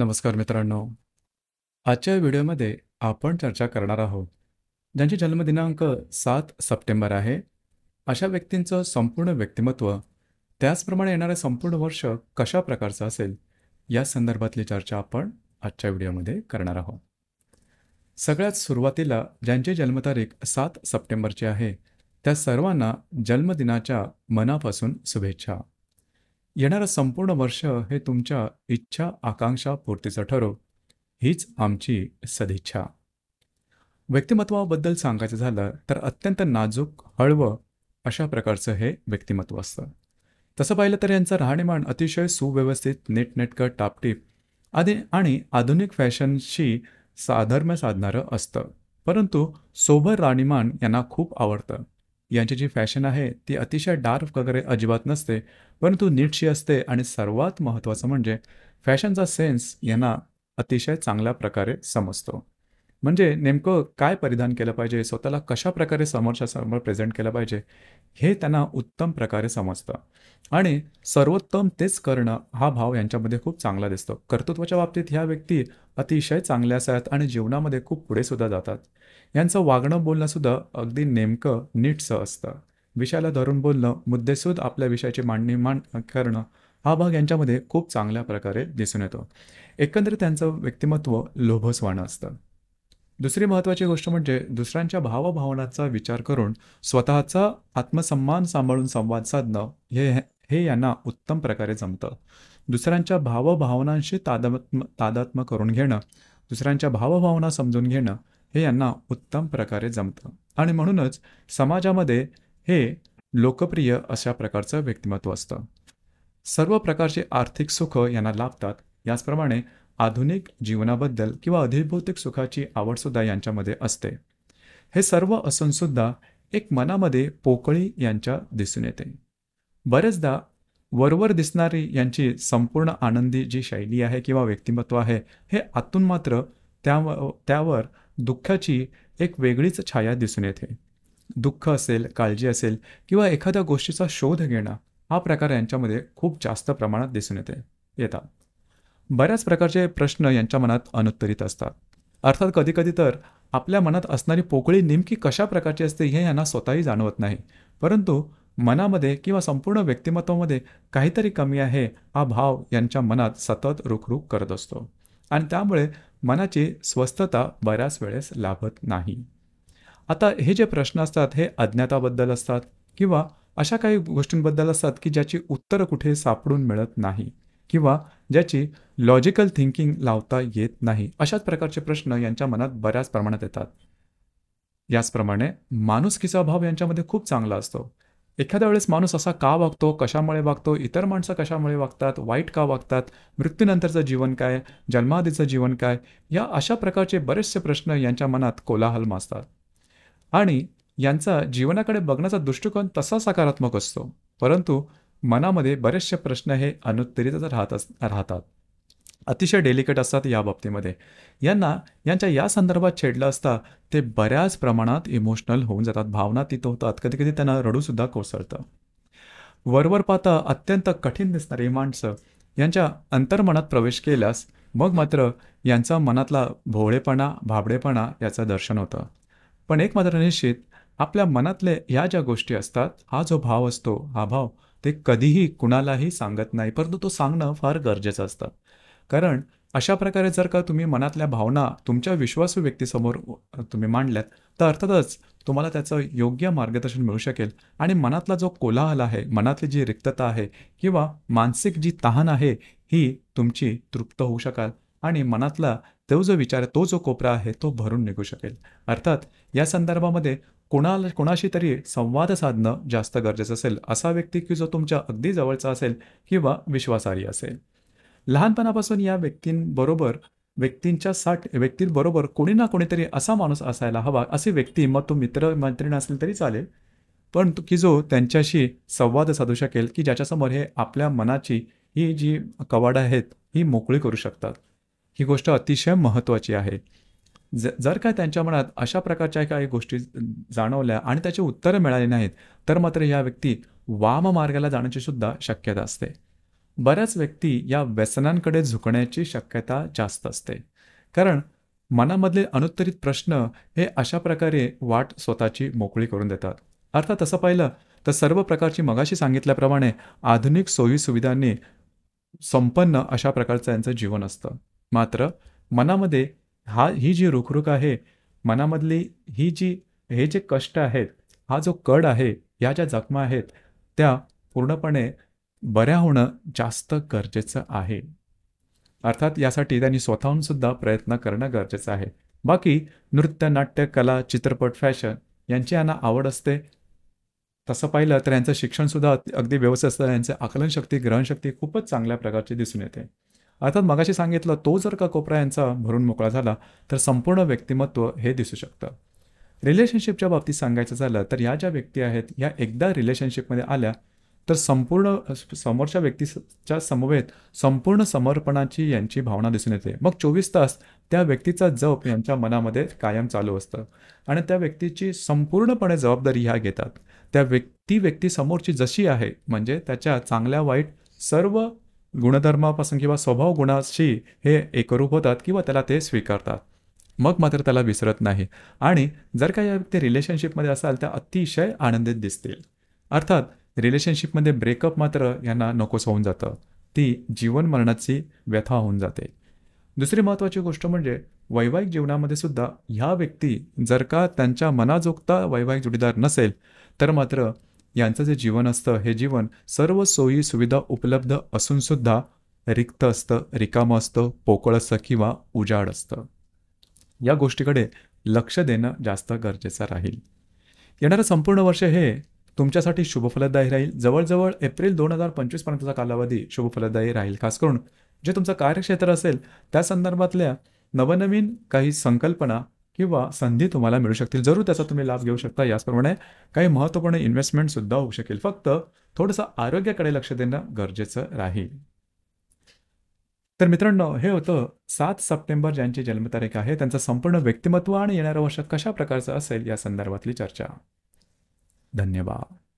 नमस्कार मित्रांनो आजच्या व्हिडिओमध्ये आपण चर्चा करणार आहोत ज्यांचे जन्मदिनांक सात सप्टेंबर आहे अशा व्यक्तींचं संपूर्ण व्यक्तिमत्व त्याचप्रमाणे येणारं संपूर्ण वर्ष कशा प्रकारचं असेल या संदर्भातली चर्चा आपण आजच्या व्हिडिओमध्ये करणार आहोत सगळ्यात सुरुवातीला ज्यांची जन्मतारीख सात सप्टेंबरची आहे त्या सर्वांना जन्मदिनाच्या मनापासून शुभेच्छा येणारं संपूर्ण वर्ष हे तुमच्या इच्छा आकांक्षा पूर्तीचं ठरो हीच आमची सदिच्छा व्यक्तिमत्वाबद्दल सांगायचं झालं तर अत्यंत नाजूक हळवं अशा प्रकारचं हे व्यक्तिमत्व असतं तसं पाहिलं तर यांचं राहणीमान अतिशय सुव्यवस्थित नीटनेटकं टापटीप आदी आणि आधुनिक फॅशनशी साधर्म्य साधणारं असतं परंतु सोबर राहणीमान यांना खूप आवडतं यांची जी फॅशन आहे ती अतिशय डार्क वगैरे अजिबात नसते परंतु नीटशी असते आणि सर्वात महत्त्वाचं म्हणजे फॅशनचा सेन्स यांना अतिशय चांगल्या प्रकारे समजतो म्हणजे नेमकं काय परिधान केलं पाहिजे स्वतःला कशा प्रकारे समोरच्या समोर प्रेझेंट केलं पाहिजे हे त्यांना उत्तम प्रकारे समजतं आणि सर्वोत्तम तेच करणं हा भाव यांच्यामध्ये खूप चांगला दिसतो कर्तृत्वाच्या बाबतीत ह्या व्यक्ती अतिशय चांगल्या असतात आणि जीवनामध्ये खूप पुढे सुद्धा जातात यांचं वागणं बोलणं सुद्धा अगदी नेमकं नीटसं असतं विषयाला धरून बोलणं मुद्देसूद आपल्या विषयाची मांडणी मांड करणं हा भाग यांच्यामध्ये खूप चांगल्या प्रकारे दिसून येतो एकंदरीत त्यांचं व्यक्तिमत्व लोभसवाणं असतं दुसरी महत्त्वाची गोष्ट म्हणजे दुसऱ्यांच्या भावभावनांचा विचार करून स्वतःचा आत्मसन्मान सांभाळून संवाद साधणं हे हे यांना उत्तम प्रकारे जमतं दुसऱ्यांच्या भावभावनांशी तादात्म तादात्म्य करून घेणं दुसऱ्यांच्या भावभावना समजून घेणं हे यांना उत्तम प्रकारे जमतं आणि म्हणूनच समाजामध्ये हे लोकप्रिय अशा प्रकारचं व्यक्तिमत्व असतं सर्व प्रकारचे आर्थिक सुख यांना लाभतात याचप्रमाणे आधुनिक जीवनाबद्दल किंवा अधिभौतिक सुखाची आवडसुद्धा यांच्यामध्ये असते हे सर्व असूनसुद्धा एक मनामध्ये पोकळी यांच्या दिसून येते बरेचदा वरवर दिसणारी यांची संपूर्ण आनंदी जी शैली आहे किंवा व्यक्तिमत्व आहे हे आतून मात्र त्या त्यावर दुःखाची एक वेगळीच छाया दिसून येते दुःख असेल काळजी असेल किंवा एखाद्या गोष्टीचा शोध घेणं हा प्रकार यांच्यामध्ये खूप जास्त प्रमाणात दिसून येते येतात बऱ्याच प्रकारचे प्रश्न यांच्या मनात अनुत्तरित असतात अर्थात कधीकधी तर आपल्या मनात असणारी पोकळी नेमकी कशा प्रकारची असते हे यांना स्वतःही जाणवत नाही परंतु मनामध्ये किंवा संपूर्ण व्यक्तिमत्वामध्ये काहीतरी कमी आहे हा भाव यांच्या मनात सतत रुखरुख करत असतो आणि त्यामुळे मनाची स्वस्थता बऱ्याच वेळेस लाभत नाही आता हे जे प्रश्न असतात हे अज्ञाताबद्दल असतात किंवा अशा काही गोष्टींबद्दल असतात की ज्याची उत्तरं कुठे सापडून मिळत नाही किंवा ज्याची लॉजिकल थिंकिंग लावता येत नाही अशाच प्रकारचे प्रश्न यांच्या मनात बऱ्याच प्रमाणात येतात याचप्रमाणे माणुसकीचा भाव यांच्यामध्ये खूप चांगला असतो एखाद्या वेळेस माणूस असा का वागतो कशामुळे वागतो इतर माणसं कशामुळे वागतात वाईट का वागतात मृत्यूनंतरचं जीवन काय जन्माआधीचं जीवन काय या अशा प्रकारचे बरेचसे प्रश्न यांच्या मनात कोलाहल माजतात आणि यांचा जीवनाकडे बघण्याचा दृष्टिकोन तसा सकारात्मक असतो परंतु मनामध्ये बरेचसे प्रश्न हे अनुत्तरितच राहत राहतात अतिशय डेलिकेट असतात या बाबतीमध्ये यांना यांच्या या संदर्भात छेडलं असता ते बऱ्याच प्रमाणात इमोशनल होऊन जातात भावना तिथं होतात कधी कधी त्यांना रडूसुद्धा कोसळतं वरवर पाहता अत्यंत कठीण दिसणारी माणसं यांच्या अंतर्मनात प्रवेश केल्यास मग मात्र यांचा मनातला भोवळेपणा भाबडेपणा याचं दर्शन होतं पण एक मात्र निश्चित आपल्या मनातले ह्या ज्या गोष्टी असतात हा जो भाव असतो हा भाव ते कधीही कुणालाही सांगत नाही परंतु तो सांगणं फार गरजेचं असतं कारण अशा प्रकारे जर का तुम्ही मनातल्या भावना तुमच्या विश्वासू व्यक्तीसमोर तुम्ही मांडल्यात तर अर्थातच तुम्हाला त्याचं योग्य मार्गदर्शन मिळू शकेल आणि मनातला जो कोलाहल आहे मनातली जी रिक्तता आहे किंवा मानसिक जी तहान आहे ही तुमची तृप्त होऊ शकाल आणि मनातला तो जो विचार तो जो कोपरा आहे तो भरून निघू शकेल अर्थात या संदर्भामध्ये कोणाला कोणाशी तरी संवाद साधणं जास्त गरजेचं असेल असा व्यक्ती की जो तुमच्या अगदी जवळचा असेल किंवा विश्वासारी असेल लहानपणापासून या व्यक्तींबरोबर व्यक्तींच्या साठ व्यक्तींबरोबर कोणी ना कोणीतरी असा माणूस असायला हवा असे व्यक्ती मग तो मित्र मैत्रीण असेल तरी चालेल पण की जो त्यांच्याशी संवाद साधू शकेल की ज्याच्यासमोर हे आपल्या मनाची ही जी कवाड आहेत ही मोकळी करू शकतात ही गोष्ट अतिशय महत्त्वाची आहे ज जर का त्यांच्या मनात अशा प्रकारच्या काही गोष्टी जाणवल्या आणि त्याचे उत्तरं मिळाली नाहीत तर मात्र या व्यक्ती वाम मार्गाला जाण्याची सुद्धा शक्यता असते बऱ्याच व्यक्ती या व्यसनांकडे झुकण्याची शक्यता जास्त असते कारण मनामधले अनुत्तरित प्रश्न हे अशा प्रकारे वाट स्वतःची मोकळी करून देतात अर्थात असं पाहिलं तर सर्व प्रकारची मगाशी सांगितल्याप्रमाणे आधुनिक सोयीसुविधांनी संपन्न अशा प्रकारचं यांचं जीवन असतं मात्र मनामध्ये हा ही जी रुखरुख आहे मनामधली ही जी हे जे कष्ट आहेत हा जो कड आहे ह्या ज्या जखमा आहेत त्या पूर्णपणे बऱ्या होणं जास्त गरजेचं आहे अर्थात यासाठी त्यांनी स्वतःहून सुद्धा प्रयत्न करणं गरजेचं आहे बाकी नृत्य नाट्य कला चित्रपट फॅशन यांची यांना आवड असते तसं पाहिलं तर यांचं शिक्षणसुद्धा अगदी व्यवस्थित असतं यांचं आकलनशक्ती ग्रहणशक्ती खूपच चांगल्या प्रकारची दिसून येते अर्थात मगाशी सांगितलं तो जर का कोपरा यांचा भरून मोकळा झाला तर संपूर्ण व्यक्तिमत्व हे दिसू शकतं रिलेशनशिपच्या बाबतीत सांगायचं झालं तर या ज्या व्यक्ती आहेत या एकदा रिलेशनशिपमध्ये आल्या तर संपूर्ण समोरच्या व्यक्तीच्या समवेत संपूर्ण समर्पणाची यांची भावना दिसून येते मग चोवीस तास त्या व्यक्तीचा जप यांच्या मनामध्ये कायम चालू असतं आणि त्या व्यक्तीची संपूर्णपणे जबाबदारी ह्या घेतात त्या व्यक्ती व्यक्ती समोरची जशी आहे म्हणजे त्याच्या चांगल्या वाईट सर्व गुणधर्मापासून किंवा स्वभाव गुणाशी हे एकरूप होतात किंवा त्याला ते स्वीकारतात मग मात्र त्याला विसरत नाही आणि जर का या व्यक्ती रिलेशनशिपमध्ये असाल तर अतिशय आनंदित दिसतील अर्थात रिलेशनशिपमध्ये ब्रेकअप मात्र यांना नकोस होऊन जातं ती जीवन मरणाची व्यथा होऊन जाते दुसरी महत्त्वाची गोष्ट म्हणजे वैवाहिक जीवनामध्ये सुद्धा ह्या व्यक्ती जर का त्यांच्या मनाजोगता वैवाहिक जोडीदार नसेल तर मात्र यांचं जे जीवन असतं हे जीवन सर्व सोयी सुविधा उपलब्ध असूनसुद्धा रिक्त असतं रिकामं असतं पोकळ असतं किंवा उजाड असतं या गोष्टीकडे लक्ष देणं जास्त गरजेचं राहील येणारं संपूर्ण वर्ष हे तुमच्यासाठी शुभफलदायी राहील जवळजवळ एप्रिल दोन हजार पंचवीस पर्यंतचा कालावधी शुभफलदायी राहील खास करून जे तुमचं कार्यक्षेत्र असेल त्या संदर्भातल्या नवनवीन काही संकल्पना किंवा संधी तुम्हाला मिळू शकतील जरूर त्याचा तुम्ही लाभ घेऊ शकता याचप्रमाणे काही महत्वपूर्ण इन्व्हेस्टमेंट सुद्धा होऊ शकेल फक्त थोडंसं आरोग्याकडे लक्ष देणं गरजेचं राहील तर मित्रांनो हे होतं सात सप्टेंबर ज्यांची जन्मतारीख आहे त्यांचं संपूर्ण व्यक्तिमत्व आणि येणारं वर्ष कशा प्रकारचं असेल या संदर्भातली चर्चा धन्यवाद